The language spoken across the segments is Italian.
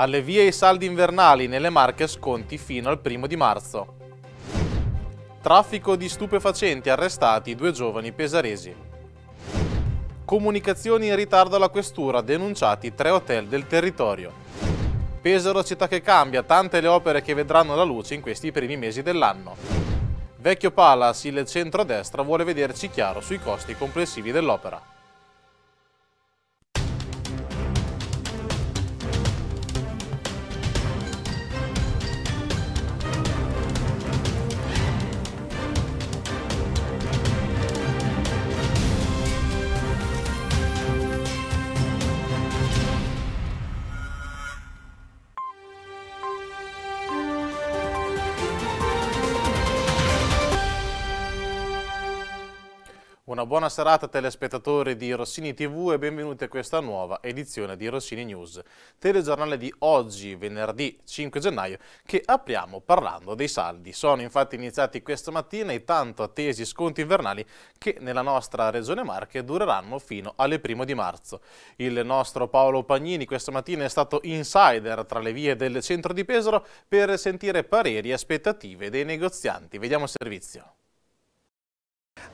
alle vie e ai saldi invernali nelle Marche sconti fino al primo di marzo. Traffico di stupefacenti arrestati due giovani pesaresi. Comunicazioni in ritardo alla questura denunciati tre hotel del territorio. Pesaro città che cambia, tante le opere che vedranno la luce in questi primi mesi dell'anno. Vecchio Palace, il centro-destra, vuole vederci chiaro sui costi complessivi dell'opera. Una buona serata telespettatori di Rossini TV e benvenuti a questa nuova edizione di Rossini News, telegiornale di oggi, venerdì 5 gennaio, che apriamo parlando dei saldi. Sono infatti iniziati questa mattina i tanto attesi sconti invernali che nella nostra regione Marche dureranno fino alle 1 di marzo. Il nostro Paolo Pagnini questa mattina è stato insider tra le vie del centro di Pesaro per sentire pareri e aspettative dei negozianti. Vediamo il servizio.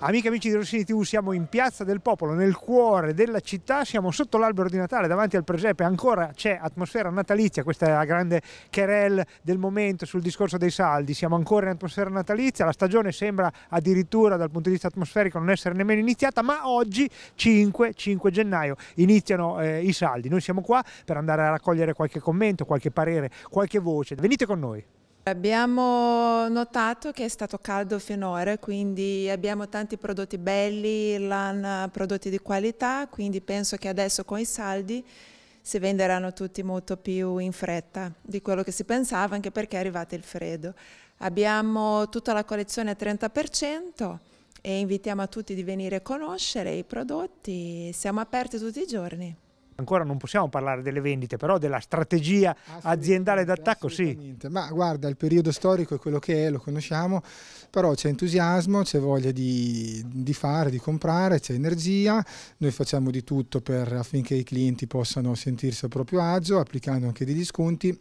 Amici e amici di Rossini TV, siamo in Piazza del Popolo, nel cuore della città, siamo sotto l'albero di Natale, davanti al presepe, ancora c'è atmosfera natalizia, questa è la grande querel del momento sul discorso dei saldi, siamo ancora in atmosfera natalizia, la stagione sembra addirittura dal punto di vista atmosferico non essere nemmeno iniziata, ma oggi 5, 5 gennaio iniziano eh, i saldi, noi siamo qua per andare a raccogliere qualche commento, qualche parere, qualche voce, venite con noi. Abbiamo notato che è stato caldo finora, quindi abbiamo tanti prodotti belli, LAN, prodotti di qualità, quindi penso che adesso con i saldi si venderanno tutti molto più in fretta di quello che si pensava, anche perché è arrivato il freddo. Abbiamo tutta la collezione al 30% e invitiamo a tutti di venire a conoscere i prodotti, siamo aperti tutti i giorni ancora non possiamo parlare delle vendite, però della strategia aziendale d'attacco sì. Ma guarda, il periodo storico è quello che è, lo conosciamo, però c'è entusiasmo, c'è voglia di, di, fare, di comprare, c'è energia, noi facciamo di tutto per, affinché i clienti possano sentirsi a proprio agio, applicando anche degli sconti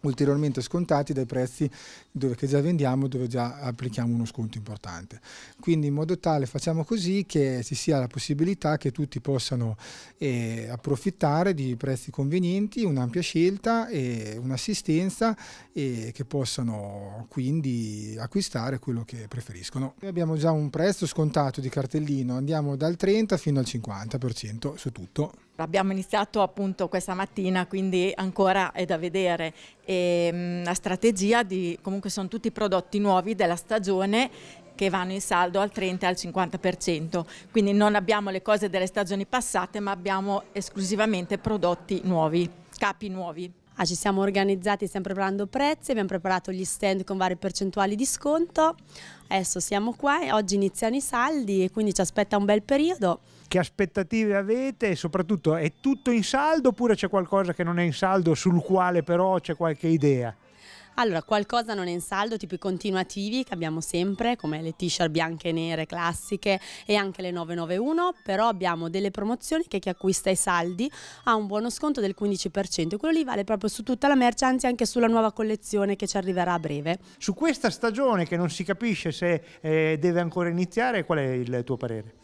ulteriormente scontati dai prezzi dove, che già vendiamo dove già applichiamo uno sconto importante. Quindi in modo tale facciamo così che ci sia la possibilità che tutti possano eh, approfittare di prezzi convenienti, un'ampia scelta e un'assistenza e che possano quindi acquistare quello che preferiscono. Noi abbiamo già un prezzo scontato di cartellino, andiamo dal 30 fino al 50% su tutto. Abbiamo iniziato appunto questa mattina, quindi ancora è da vedere. E, ehm, mh, la strategia di, comunque sono tutti i prodotti nuovi della stagione che vanno in saldo al 30 e al 50%, quindi non abbiamo le cose delle stagioni passate ma abbiamo esclusivamente prodotti nuovi, capi nuovi. Ah, ci siamo organizzati, sempre preparando prezzi, abbiamo preparato gli stand con varie percentuali di sconto. Adesso siamo qua e oggi iniziano i saldi e quindi ci aspetta un bel periodo. Che aspettative avete soprattutto è tutto in saldo oppure c'è qualcosa che non è in saldo sul quale però c'è qualche idea? Allora, qualcosa non è in saldo, tipo i continuativi che abbiamo sempre, come le t-shirt bianche e nere classiche e anche le 991, però abbiamo delle promozioni che chi acquista i saldi ha un buono sconto del 15%, quello lì vale proprio su tutta la merce, anzi anche sulla nuova collezione che ci arriverà a breve. Su questa stagione che non si capisce se eh, deve ancora iniziare, qual è il tuo parere?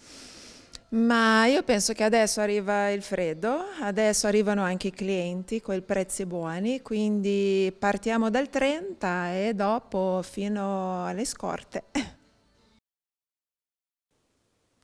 Ma io penso che adesso arriva il freddo, adesso arrivano anche i clienti con i prezzi buoni, quindi partiamo dal 30 e dopo fino alle scorte.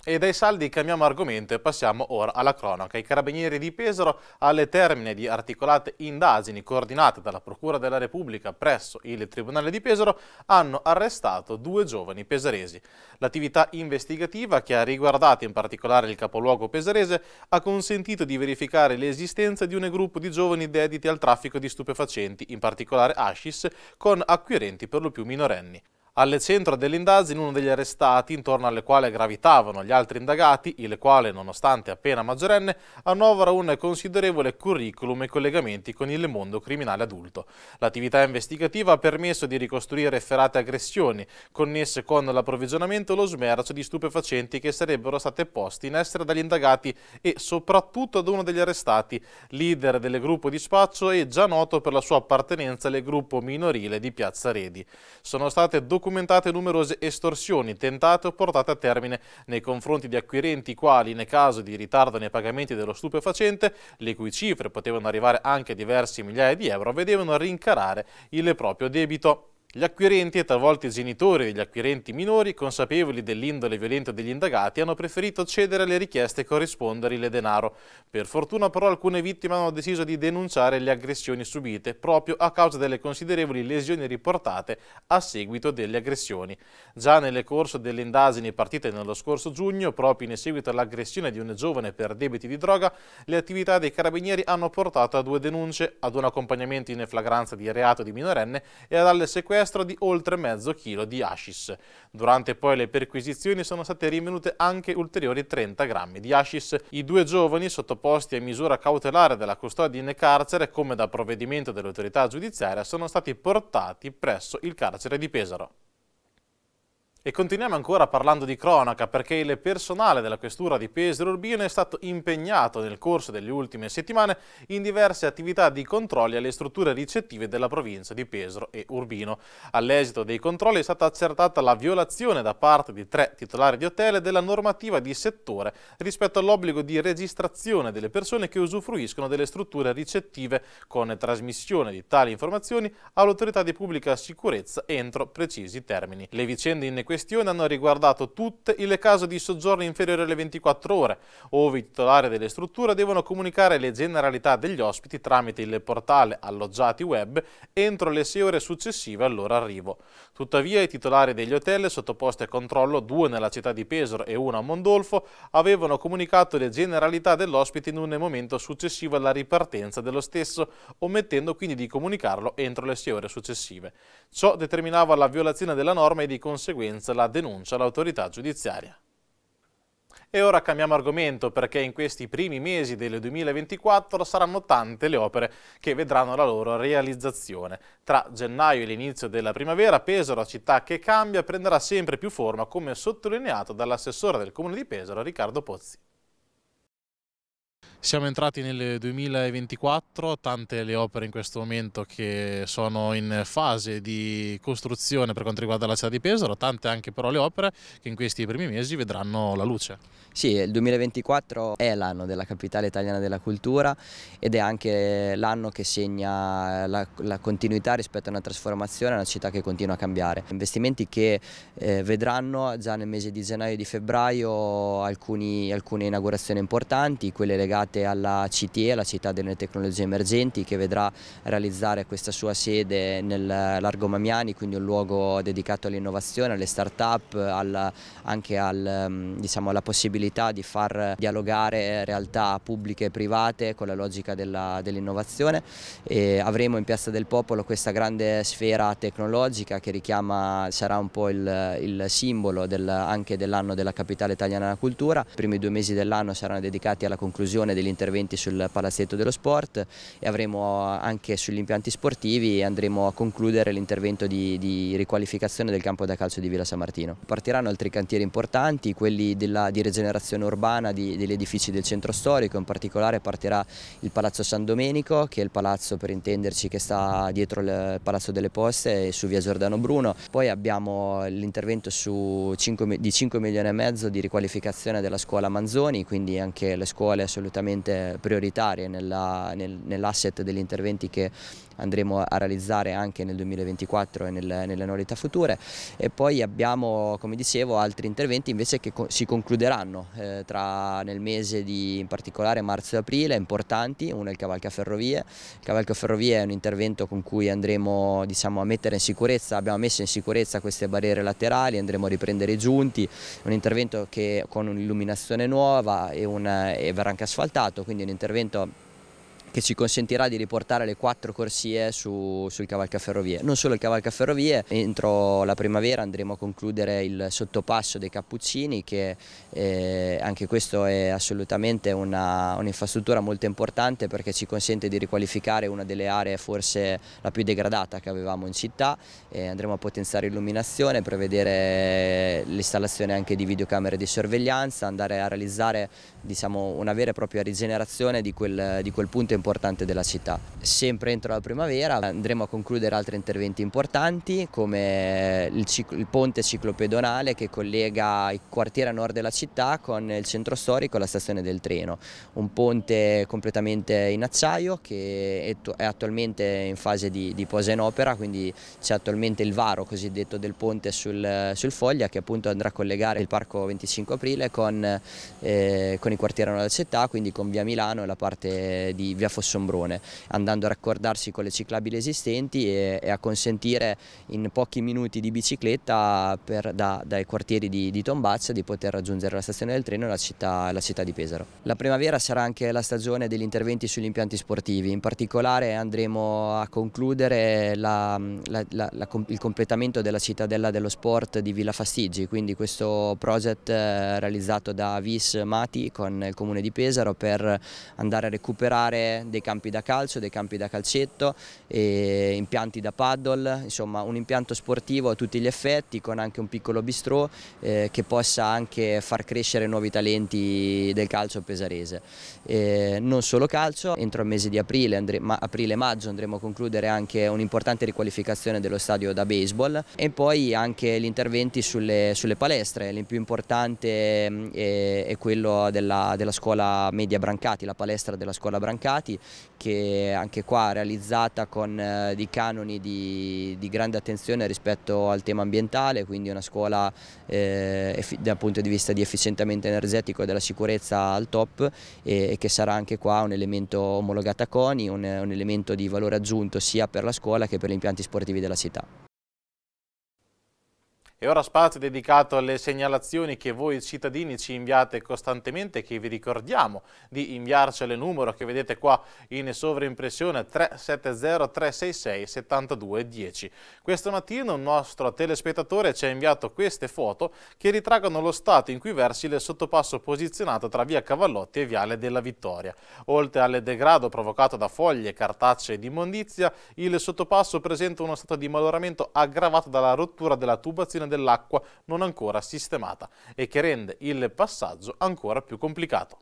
E dai saldi cambiamo argomento e passiamo ora alla cronaca. I carabinieri di Pesaro alle termine di articolate indagini coordinate dalla Procura della Repubblica presso il Tribunale di Pesaro hanno arrestato due giovani pesaresi. L'attività investigativa che ha riguardato in particolare il capoluogo pesarese ha consentito di verificare l'esistenza di un gruppo di giovani dediti al traffico di stupefacenti, in particolare hashish, con acquirenti per lo più minorenni. Al centro dell'indagine uno degli arrestati intorno alle quali gravitavano gli altri indagati, il quale nonostante appena maggiorenne annovera un considerevole curriculum e collegamenti con il mondo criminale adulto. L'attività investigativa ha permesso di ricostruire ferate aggressioni connesse con l'approvvigionamento e lo smercio di stupefacenti che sarebbero state poste in essere dagli indagati e soprattutto ad uno degli arrestati, leader del gruppo di spaccio e già noto per la sua appartenenza al gruppo minorile di Piazza Redi. Sono state documentate documentate numerose estorsioni tentate o portate a termine nei confronti di acquirenti quali, nel caso di ritardo nei pagamenti dello stupefacente, le cui cifre potevano arrivare anche a diversi migliaia di euro, vedevano rincarare il proprio debito. Gli acquirenti e talvolta i genitori degli acquirenti minori, consapevoli dell'indole violenta degli indagati, hanno preferito cedere alle richieste e corrispondere corrisponderle denaro. Per fortuna però alcune vittime hanno deciso di denunciare le aggressioni subite, proprio a causa delle considerevoli lesioni riportate a seguito delle aggressioni. Già nel corso delle indagini partite nello scorso giugno, proprio in seguito all'aggressione di un giovane per debiti di droga, le attività dei carabinieri hanno portato a due denunce, ad un accompagnamento in flagranza di reato di minorenne e ad alle sequestre sequestro di oltre mezzo chilo di hashish. Durante poi le perquisizioni sono state rinvenute anche ulteriori 30 grammi di hashish. I due giovani, sottoposti a misura cautelare della custodia in carcere come da provvedimento dell'autorità giudiziaria, sono stati portati presso il carcere di Pesaro. E continuiamo ancora parlando di cronaca perché il personale della questura di Pesaro Urbino è stato impegnato nel corso delle ultime settimane in diverse attività di controlli alle strutture ricettive della provincia di Pesaro e Urbino. All'esito dei controlli è stata accertata la violazione da parte di tre titolari di hotel della normativa di settore rispetto all'obbligo di registrazione delle persone che usufruiscono delle strutture ricettive con trasmissione di tali informazioni all'autorità di pubblica sicurezza entro precisi termini. Le vicende in questione hanno riguardato tutte il caso di soggiorno inferiore alle 24 ore, ove i titolari delle strutture devono comunicare le generalità degli ospiti tramite il portale alloggiati web entro le 6 ore successive al loro arrivo. Tuttavia i titolari degli hotel sottoposti a controllo, due nella città di Pesaro e uno a Mondolfo, avevano comunicato le generalità dell'ospite in un momento successivo alla ripartenza dello stesso, omettendo quindi di comunicarlo entro le 6 ore successive. Ciò determinava la violazione della norma e di conseguenza senza la denuncia all'autorità giudiziaria. E ora cambiamo argomento perché in questi primi mesi del 2024 saranno tante le opere che vedranno la loro realizzazione. Tra gennaio e l'inizio della primavera Pesaro, città che cambia, prenderà sempre più forma come sottolineato dall'assessore del comune di Pesaro Riccardo Pozzi. Siamo entrati nel 2024, tante le opere in questo momento che sono in fase di costruzione per quanto riguarda la città di Pesaro, tante anche però le opere che in questi primi mesi vedranno la luce. Sì, il 2024 è l'anno della capitale italiana della cultura ed è anche l'anno che segna la, la, continuità rispetto a una trasformazione, una città che continua a cambiare. Investimenti che eh, vedranno già nel mese di gennaio e di febbraio alcuni, alcune inaugurazioni importanti, quelle legate dedicate alla CTE, la Città delle Tecnologie Emergenti, che vedrà realizzare questa sua sede nel Largo Mamiani, quindi un luogo dedicato all'innovazione, alle start-up, al, anche al, mm, diciamo, alla possibilità di far dialogare realtà pubbliche e private con la logica dell'innovazione. Dell avremo in Piazza del Popolo questa grande sfera tecnologica che richiama, sarà un po' il, il simbolo del, anche dell'anno della capitale italiana della cultura. I primi due mesi dell'anno saranno dedicati alla conclusione degli interventi sul palazzetto dello sport e avremo eh, anche sugli impianti sportivi e andremo a concludere l'intervento di, di, riqualificazione del campo da calcio di Villa San Martino. Partiranno altri cantieri importanti, quelli della, di rigenerazione urbana di, degli edifici del centro storico, in particolare partirà il Palazzo San Domenico che è il palazzo per intenderci che sta dietro il Palazzo delle Poste su via Giordano Bruno, poi abbiamo l'intervento di 5 milioni e mezzo di riqualificazione della scuola Manzoni, quindi anche le scuole assolutamente sicuramente prioritarie nell'asset degli interventi che andremo a realizzare anche nel 2024 e nel, nelle annualità future e poi abbiamo come dicevo altri interventi invece che si concluderanno eh, tra, nel mese di in particolare marzo e aprile importanti, uno è il cavalcaferrovie, il cavalcaferrovie è un intervento con cui andremo diciamo, a mettere in sicurezza, abbiamo messo in sicurezza queste barriere laterali, andremo a riprendere i giunti, un intervento che con un'illuminazione nuova e, una, e verrà anche asfaltato Stato, quindi un intervento che ci consentirà di riportare le quattro corsie su, sul cavalcaferrovie. Non solo il cavalcaferrovie, entro la primavera andremo a concludere il sottopasso dei Cappuccini che eh, anche questo è assolutamente un'infrastruttura un molto importante perché ci consente di riqualificare una delle aree forse la più degradata che avevamo in città. Eh, andremo a potenziare l'illuminazione, prevedere l'installazione anche di videocamere di sorveglianza, andare a realizzare diciamo, una vera e propria rigenerazione di quel, di quel punto importante della città. Sempre entro la primavera andremo a concludere altri interventi importanti come il, ciclo, il ponte ciclopedonale che collega il quartiere a nord della città con il centro storico e la stazione del treno. Un ponte completamente in acciaio che è attualmente in fase di, di posa in opera, quindi c'è attualmente il varo cosiddetto del ponte sul, sul, Foglia che appunto andrà a collegare il parco 25 aprile con, eh, con il quartiere a nord della città, quindi con via Milano e la parte di via via Fossombrone, andando a raccordarsi con le ciclabili esistenti e, e a consentire in pochi minuti di bicicletta per, da, dai quartieri di, di, Tombazza di poter raggiungere la stazione del treno e la città, la città di Pesaro. La primavera sarà anche la stagione degli interventi sugli impianti sportivi, in particolare andremo a concludere la, la, il completamento della cittadella dello sport di Villa Fastigi, quindi questo project eh, realizzato da Vis Mati con il comune di Pesaro per andare a recuperare dei campi da calcio, dei campi da calcetto, impianti da paddle, insomma un impianto sportivo a tutti gli effetti con anche un piccolo bistrò eh, che possa anche far crescere nuovi talenti del calcio pesarese. Eh, non solo calcio, entro il mese di aprile, aprile maggio andremo a concludere anche un'importante riqualificazione dello stadio da baseball e poi anche gli interventi sulle, sulle palestre, il più importante mm, è, è quello della, della scuola media Brancati, la palestra della scuola Brancati Stati che anche qua realizzata con eh, dei canoni di, di, grande attenzione rispetto al tema ambientale, quindi una scuola eh, dal punto di vista di efficientamento energetico e della sicurezza al top e, e che sarà anche qua un elemento omologato a CONI, un, un elemento di valore aggiunto sia per la scuola che per gli impianti sportivi della città. E ora spazio dedicato alle segnalazioni che voi cittadini ci inviate costantemente, che vi ricordiamo di inviarcele il numero che vedete qua in sovrimpressione 370-366-7210. Questo mattino un nostro telespettatore ci ha inviato queste foto che ritraggono lo stato in cui versi il sottopasso posizionato tra via Cavallotti e viale della Vittoria. Oltre al degrado provocato da foglie, cartacce ed immondizia, il sottopasso presenta uno stato di maloramento aggravato dalla rottura della tubazione dell'acqua non ancora sistemata e che rende il passaggio ancora più complicato.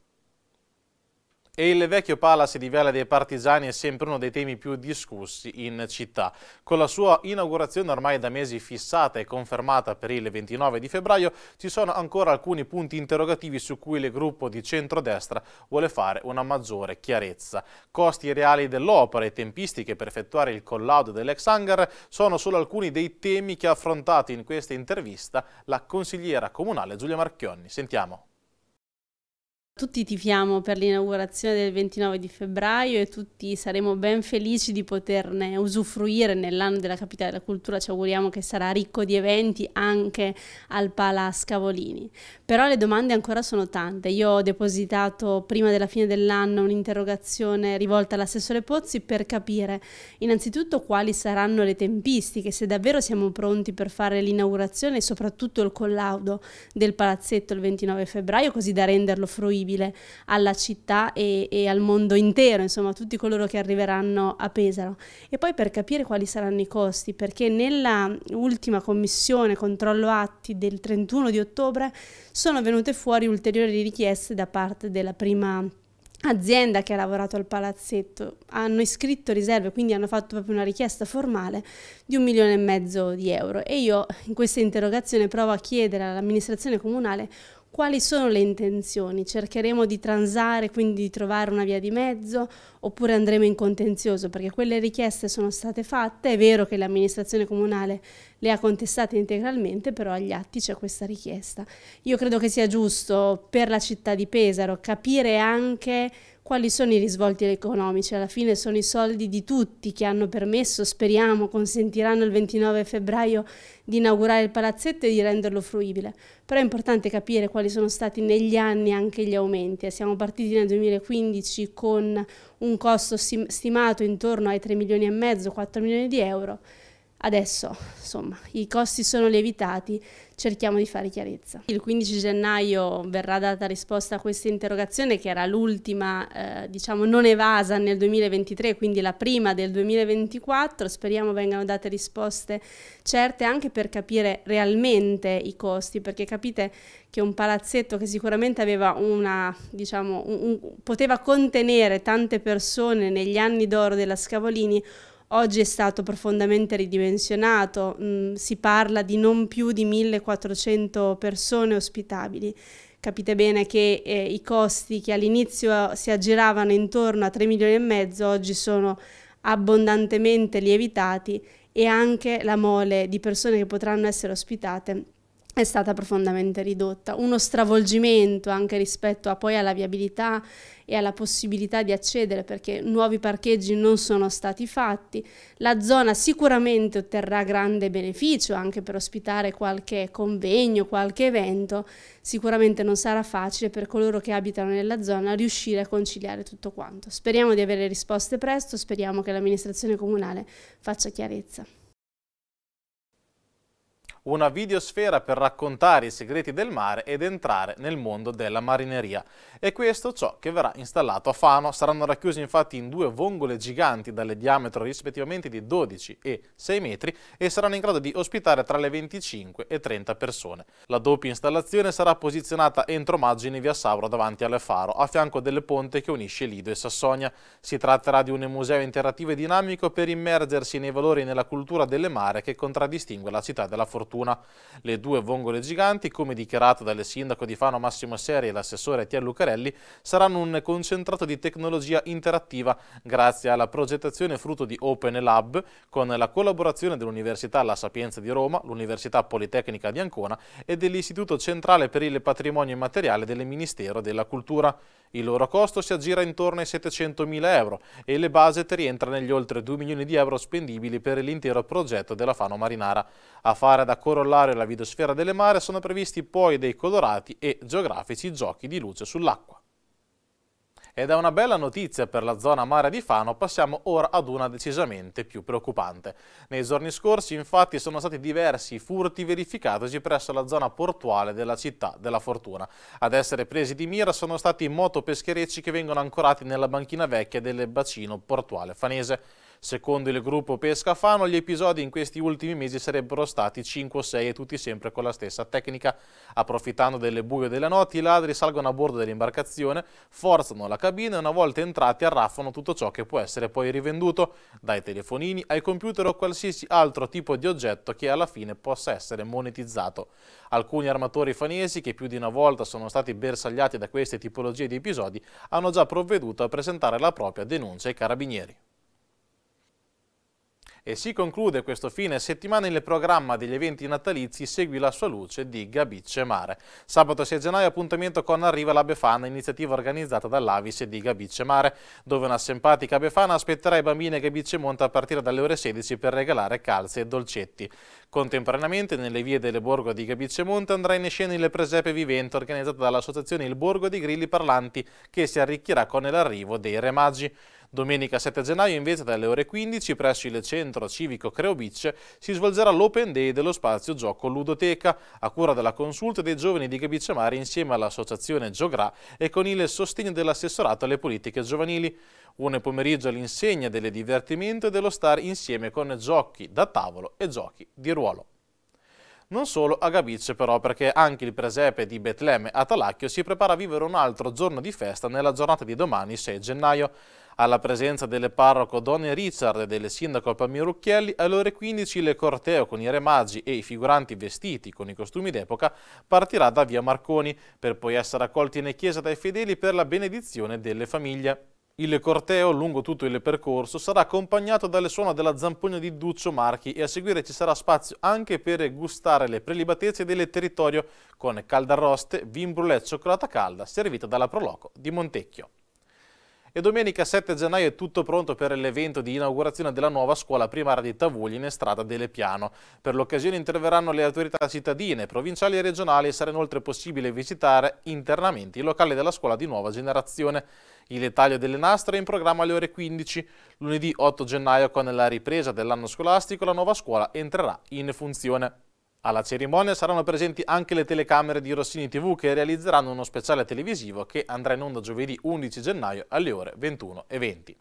E il vecchio palace di Viale dei Partigiani è sempre uno dei temi più discussi in città. Con la sua inaugurazione ormai da mesi fissata e confermata per il 29 di febbraio, ci sono ancora alcuni punti interrogativi su cui il gruppo di centrodestra vuole fare una maggiore chiarezza. Costi reali dell'opera e tempistiche per effettuare il collaudo dell'ex hangar sono solo alcuni dei temi che ha affrontato in questa intervista la consigliera comunale Giulia Marchionni. Sentiamo. Tutti tifiamo per l'inaugurazione del 29 di febbraio e tutti saremo ben felici di poterne usufruire nell'anno della capitale della cultura. Ci auguriamo che sarà ricco di eventi anche al Pala Cavolini. Però le domande ancora sono tante. Io ho depositato prima della fine dell'anno un'interrogazione rivolta all'assessore Pozzi per capire innanzitutto quali saranno le tempistiche, se davvero siamo pronti per fare l'inaugurazione e soprattutto il collaudo del palazzetto il 29 febbraio, così da renderlo fruibile accessibile alla città e, e al mondo intero, insomma a tutti coloro che arriveranno a Pesaro. E poi per capire quali saranno i costi, perché nella ultima commissione controllo atti del 31 di ottobre sono venute fuori ulteriori richieste da parte della prima azienda che ha lavorato al palazzetto hanno iscritto riserve, quindi hanno fatto proprio una richiesta formale di un milione e mezzo di euro e io in questa interrogazione provo a chiedere all'amministrazione comunale quali sono le intenzioni? Cercheremo di transare, quindi di trovare una via di mezzo, oppure andremo in contenzioso? Perché quelle richieste sono state fatte, è vero che l'amministrazione comunale le ha contestate integralmente, però agli atti c'è questa richiesta. Io credo che sia giusto per la città di Pesaro capire anche quali sono i risvolti economici? Alla fine sono i soldi di tutti che hanno permesso, speriamo, consentiranno il 29 febbraio di inaugurare il palazzetto e di renderlo fruibile. Però è importante capire quali sono stati negli anni anche gli aumenti. Eh. Siamo partiti nel 2015 con un costo stimato intorno ai 3 milioni e mezzo, 4 milioni di euro Adesso, insomma, i costi sono lievitati, cerchiamo di fare chiarezza. Il 15 gennaio verrà data risposta a questa interrogazione che era l'ultima, eh, diciamo, non evasa nel 2023, quindi la prima del 2024. Speriamo vengano date risposte certe anche per capire realmente i costi, perché capite che un palazzetto che sicuramente aveva una, diciamo, un, un, poteva contenere tante persone negli anni d'oro della Scavolini, oggi è stato profondamente ridimensionato, mm, si parla di non più di 1400 persone ospitabili. Capite bene che eh, i costi che all'inizio si aggiravano intorno a 3 milioni e mezzo oggi sono abbondantemente lievitati e anche la mole di persone che potranno essere ospitate è stata profondamente ridotta, uno stravolgimento anche rispetto a, poi alla viabilità e alla possibilità di accedere perché nuovi parcheggi non sono stati fatti. La zona sicuramente otterrà grande beneficio anche per ospitare qualche convegno, qualche evento, sicuramente non sarà facile per coloro che abitano nella zona riuscire a conciliare tutto quanto. Speriamo di avere risposte presto, speriamo che l'amministrazione comunale faccia chiarezza una videosfera per raccontare i segreti del mare ed entrare nel mondo della marineria. E questo ciò che verrà installato a Fano. Saranno racchiusi infatti in due vongole giganti dalle diametro rispettivamente di 12 e 6 metri e saranno in grado di ospitare tra le 25 e 30 persone. La doppia installazione sarà posizionata entro maggio in via Sauro davanti alle Faro, a fianco del ponte che unisce Lido e Sassonia. Si tratterà di un museo interattivo e dinamico per immergersi nei valori e nella cultura delle mare che contraddistingue la città della fortuna fortuna le due vongole giganti, come dichiarato dal sindaco di Fano Massimo Seri e l'assessore Tia Lucarelli, saranno un concentrato di tecnologia interattiva grazie alla progettazione frutto di Open Lab con la collaborazione dell'Università La Sapienza di Roma, l'Università Politecnica di Ancona e dell'Istituto Centrale per il Patrimonio Immateriale del Ministero della Cultura. Il loro costo si aggira intorno ai 700.000 euro e le budget rientra negli oltre 2 milioni di euro spendibili per l'intero progetto della Fano Marinara. A fare da corollare la videosfera delle mare sono previsti poi dei colorati e geografici giochi di luce sull'acqua. E da una bella notizia per la zona mare di Fano passiamo ora ad una decisamente più preoccupante. Nei giorni scorsi infatti sono stati diversi furti verificatosi presso la zona portuale della città della Fortuna. Ad essere presi di mira sono stati motopescherecci che vengono ancorati nella banchina vecchia del bacino portuale fanese. Secondo il gruppo Pescafano, gli episodi in questi ultimi mesi sarebbero stati 5 o 6 e tutti sempre con la stessa tecnica. Approfittando delle buio della notte, i ladri salgono a bordo dell'imbarcazione, forzano la cabina e una volta entrati arraffano tutto ciò che può essere poi rivenduto, dai telefonini ai computer o qualsiasi altro tipo di oggetto che alla fine possa essere monetizzato. Alcuni armatori fanesi, che più di una volta sono stati bersagliati da queste tipologie di episodi, hanno già provveduto a presentare la propria denuncia ai carabinieri. E si conclude questo fine settimana il programma degli eventi natalizi Segui la sua luce di Gabicce Mare. Sabato 6 gennaio appuntamento con Arriva la Befana, iniziativa organizzata dall'Avis di Gabicce Mare, dove una simpatica Befana aspetterà i bambini a Gabicce Monte a partire dalle ore 16 per regalare calze e dolcetti. Contemporaneamente nelle vie delle Borgo di Gabicce Monte andrà in scena il presepe vivente organizzato dall'associazione Il Borgo di Grilli Parlanti che si arricchirà con l'arrivo dei Re Domenica 7 gennaio invece dalle ore 15 presso il centro civico Creobic si svolgerà l'Open Day dello spazio gioco Ludoteca a cura della consulta dei giovani di Gabiccia insieme all'associazione Giogra e con il sostegno dell'assessorato alle politiche giovanili. Un pomeriggio all'insegna del divertimento e dello star insieme con giochi da tavolo e giochi di ruolo. Non solo a Gabice però, perché anche il presepe di Betlemme a Talacchio si prepara a vivere un altro giorno di festa nella giornata di domani 6 gennaio. Alla presenza del parroco Donne Richard e del sindaco Palmiro alle ore 15 il corteo con i re magi e i figuranti vestiti con i costumi d'epoca partirà da via Marconi, per poi essere accolti in chiesa dai fedeli per la benedizione delle famiglie. Il corteo, lungo tutto il percorso, sarà accompagnato dalle suono della zampogna di Duccio Marchi e a seguire ci sarà spazio anche per gustare le prelibatezze del territorio con calda roste, vin brulè e cioccolata calda servita dalla Proloco di Montecchio. E domenica 7 gennaio è tutto pronto per l'evento di inaugurazione della nuova scuola primaria di Tavugli in strada Estrada Piano. Per l'occasione interverranno le autorità cittadine, provinciali e regionali e sarà inoltre possibile visitare internamente i locali della scuola di nuova generazione. Il dettaglio delle nastre è in programma alle ore 15. Lunedì 8 gennaio con la ripresa dell'anno scolastico la nuova scuola entrerà in funzione. Alla cerimonia saranno presenti anche le telecamere di Rossini TV che realizzeranno uno speciale televisivo che andrà in onda giovedì 11 gennaio alle ore 21.20.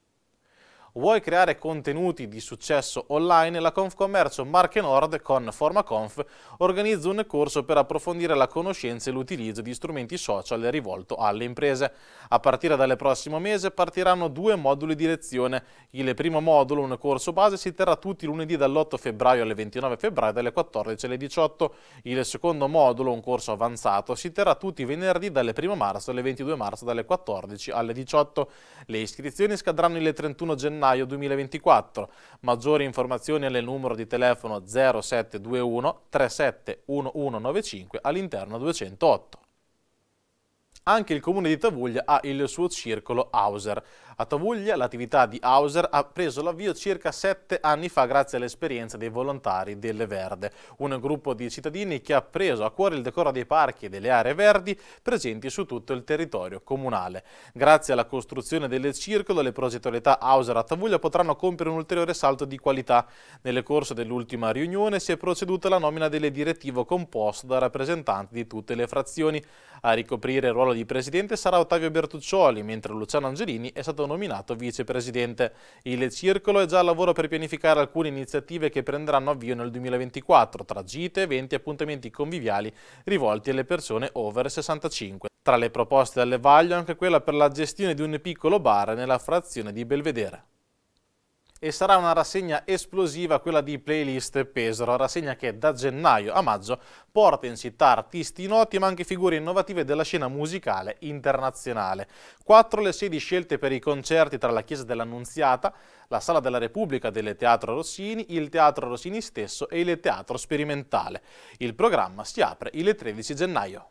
Vuoi creare contenuti di successo online? La Confcommercio Marche Nord con FormaConf organizza un corso per approfondire la conoscenza e l'utilizzo di strumenti social rivolto alle imprese. A partire dal prossimo mese partiranno due moduli di lezione. Il primo modulo, un corso base, si terrà tutti lunedì dall'8 febbraio alle 29 febbraio dalle 14 alle 18. Il secondo modulo, un corso avanzato, si terrà tutti venerdì dalle 1 marzo alle 22 marzo dalle 14 alle 18. Le iscrizioni scadranno il 31 gennaio gennaio 2024. Maggiori informazioni al numero di telefono 0721 371195 all'interno 208. Anche il comune di Tavuglia ha il suo circolo Hauser. A Tavuglia l'attività di Hauser ha preso l'avvio circa sette anni fa grazie all'esperienza dei volontari delle Verde, un gruppo di cittadini che ha preso a cuore il decoro dei parchi e delle aree verdi presenti su tutto il territorio comunale. Grazie alla costruzione del circolo le progettualità Hauser a Tavuglia potranno compiere un ulteriore salto di qualità. Nel corso dell'ultima riunione si è proceduta alla nomina delle direttivo composto da rappresentanti di tutte le frazioni. A ricoprire il ruolo di presidente sarà Ottavio Bertuccioli, mentre Luciano Angelini è stato nominato vicepresidente. Il circolo è già al lavoro per pianificare alcune iniziative che prenderanno avvio nel 2024, tra gite, eventi e appuntamenti conviviali rivolti alle persone over 65. Tra le proposte da levaglio anche quella per la gestione di un piccolo bar nella frazione di Belvedere e sarà una rassegna esplosiva quella di Playlist Pesaro, rassegna che da gennaio a maggio porta in città artisti noti ma anche figure innovative della scena musicale internazionale. Quattro le sedi scelte per i concerti tra la Chiesa dell'Annunziata, la Sala della Repubblica del Teatro Rossini, il Teatro Rossini stesso e il Teatro Sperimentale. Il programma si apre il 13 gennaio.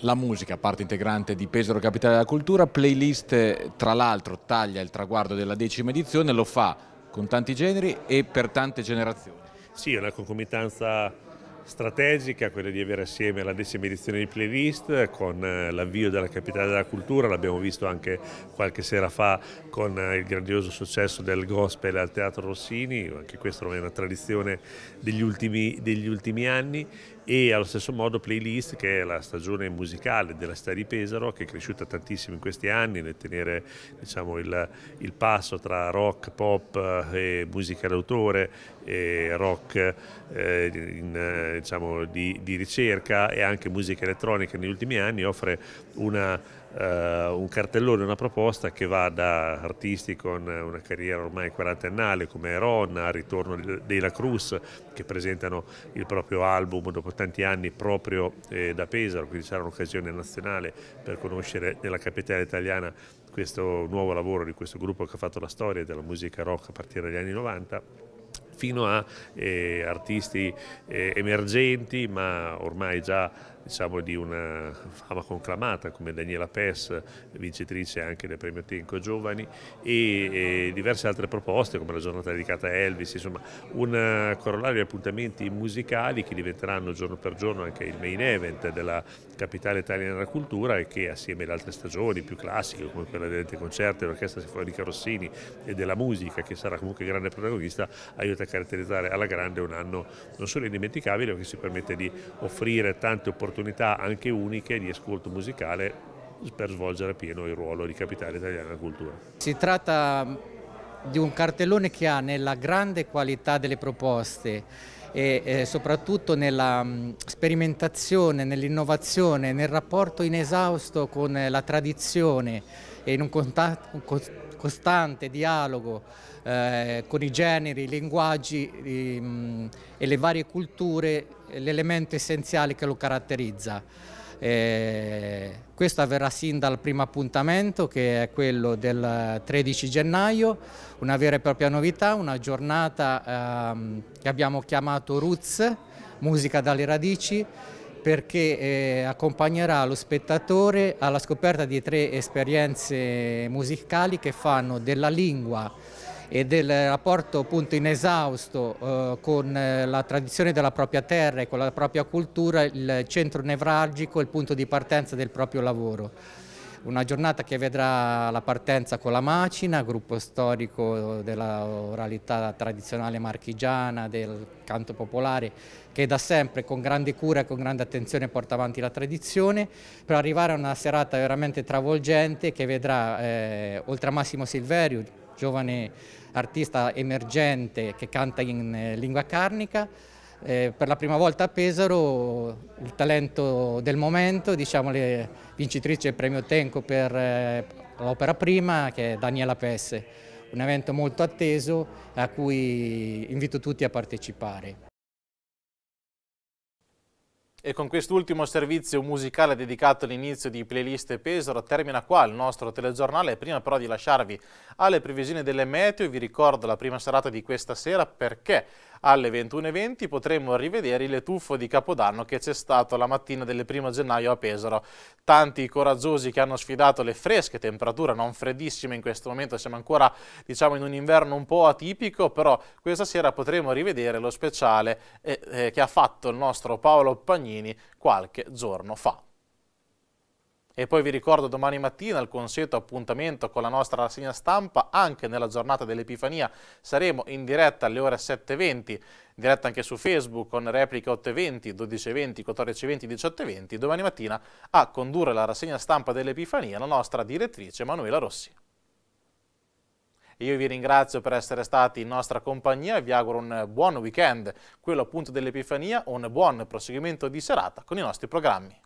La musica, parte integrante di Pesaro Capitale della Cultura, playlist tra l'altro taglia il traguardo della decima edizione, lo fa con tanti generi e per tante generazioni. Sì, è una concomitanza strategica quella di avere assieme la decima edizione di playlist con eh, l'avvio della capitale della cultura, l'abbiamo visto anche qualche sera fa con eh, il grandioso successo del gospel al Teatro Rossini, anche questa è una tradizione degli ultimi, degli ultimi anni e allo stesso modo Playlist che è la stagione musicale della città di Pesaro che è cresciuta tantissimo in questi anni nel tenere diciamo, il, il, passo tra rock, pop eh, e musica d'autore e rock eh, in, diciamo, di, di ricerca e anche musica elettronica negli ultimi anni offre una eh, un cartellone, una proposta che va da artisti con una carriera ormai quarantennale come Ron, al ritorno dei La Cruz che presentano il proprio album dopo tanti anni proprio eh, da Pesaro, quindi sarà un'occasione nazionale per conoscere nella capitale italiana questo nuovo lavoro di questo gruppo che ha fatto la storia della musica rock a partire dagli anni 90 fino a eh, artisti eh, emergenti ma ormai già diciamo, di una fama conclamata come Daniela Pes, vincitrice anche del premio Tenco Giovani e, e, diverse altre proposte come la giornata dedicata a Elvis, insomma un corollario di appuntamenti musicali che diventeranno giorno per giorno anche il main event della capitale italiana della cultura e che assieme ad altre stagioni più classiche come quella dell'ente concerti, dell'orchestra sinfonica Rossini e della musica che sarà comunque grande protagonista aiuta a caratterizzare alla grande un anno non solo indimenticabile ma che si permette di offrire tante opportunità opportunità anche uniche di ascolto musicale per svolgere pieno il ruolo di capitale italiana della cultura. Si tratta di un cartellone che ha nella grande qualità delle proposte e eh, soprattutto nella mm, sperimentazione, nell'innovazione, nel rapporto inesausto con eh, la tradizione e in un costante dialogo eh, con i generi, i linguaggi i, mm, e le varie culture l'elemento essenziale che lo caratterizza. Eh, questo avverrà sin dal primo appuntamento che è quello del 13 gennaio, una vera e propria novità, una giornata ehm, che abbiamo chiamato Roots, musica dalle radici, perché eh, accompagnerà lo spettatore alla scoperta di tre esperienze musicali che fanno della lingua e del rapporto appunto inesausto eh, con eh, la tradizione della propria terra e con la propria cultura il centro nevralgico, il punto di partenza del proprio lavoro. Una giornata che vedrà la partenza con la Macina, gruppo storico della oralità tradizionale marchigiana, del canto popolare, che da sempre con grande cura e con grande attenzione porta avanti la tradizione, per arrivare a una serata veramente travolgente che vedrà, eh, oltre a Massimo Silverio, giovane artista emergente che canta in eh, lingua carnica, eh, per la prima volta a Pesaro il talento del momento, diciamo le vincitrice del premio Tenco per eh, l'opera prima che è Daniela Pesse, un evento molto atteso a cui invito tutti a partecipare. E con quest'ultimo servizio musicale dedicato all'inizio di Playlist Pesaro termina qua il nostro telegiornale. Prima però di lasciarvi alle previsioni delle meteo vi ricordo la prima serata di questa sera perché alle 21.20 potremo rivedere il tuffo di Capodanno che c'è stato la mattina del 1 gennaio a Pesaro. Tanti coraggiosi che hanno sfidato le fresche temperature, non freddissime in questo momento, siamo ancora diciamo, in un inverno un po' atipico, però questa sera potremo rivedere lo speciale eh, eh, che ha fatto il nostro Paolo Pagnini qualche giorno fa. E poi vi ricordo domani mattina il consueto appuntamento con la nostra rassegna stampa, anche nella giornata dell'Epifania saremo in diretta alle ore 7.20, diretta anche su Facebook con repliche 8.20, 12.20, 14.20, 18.20. Domani mattina a condurre la rassegna stampa dell'Epifania la nostra direttrice Manuela Rossi. Io vi ringrazio per essere stati in nostra compagnia e vi auguro un buon weekend, quello appunto dell'Epifania, un buon proseguimento di serata con i nostri programmi.